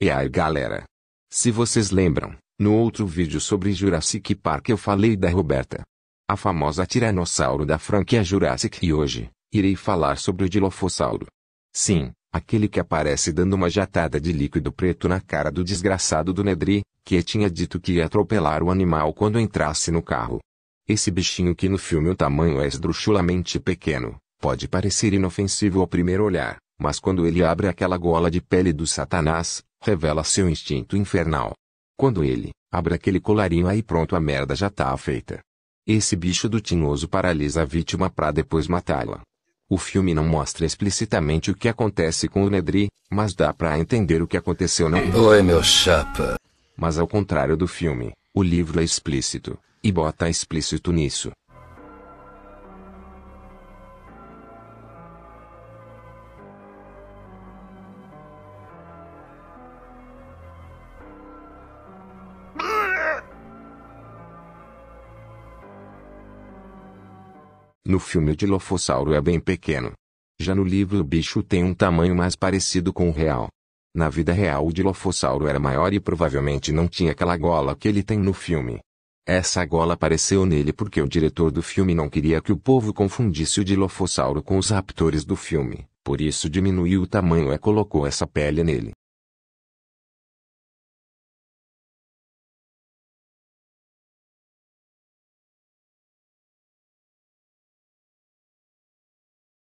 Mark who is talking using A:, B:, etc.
A: E aí galera! Se vocês lembram, no outro vídeo sobre Jurassic Park eu falei da Roberta, a famosa tiranossauro da franquia Jurassic e hoje, irei falar sobre o Dilofossauro. Sim, aquele que aparece dando uma jatada de líquido preto na cara do desgraçado do Nedry, que tinha dito que ia atropelar o animal quando entrasse no carro. Esse bichinho que no filme o tamanho é esdrúxulamente pequeno, pode parecer inofensivo ao primeiro olhar, mas quando ele abre aquela gola de pele do Satanás, revela seu instinto infernal. Quando ele abre aquele colarinho aí pronto a merda já tá feita. Esse bicho do tinhoso paralisa a vítima para depois matá-la. O filme não mostra explicitamente o que acontece com o Nedry, mas dá para entender o que aconteceu não. Oi, meu chapa. Mas ao contrário do filme, o livro é explícito, e bota explícito nisso. No filme o Dilofossauro é bem pequeno. Já no livro o bicho tem um tamanho mais parecido com o real. Na vida real o Dilofossauro era maior e provavelmente não tinha aquela gola que ele tem no filme. Essa gola apareceu nele porque o diretor do filme não queria que o povo confundisse o Dilofossauro com os raptores do filme, por isso diminuiu o tamanho e colocou essa pele nele.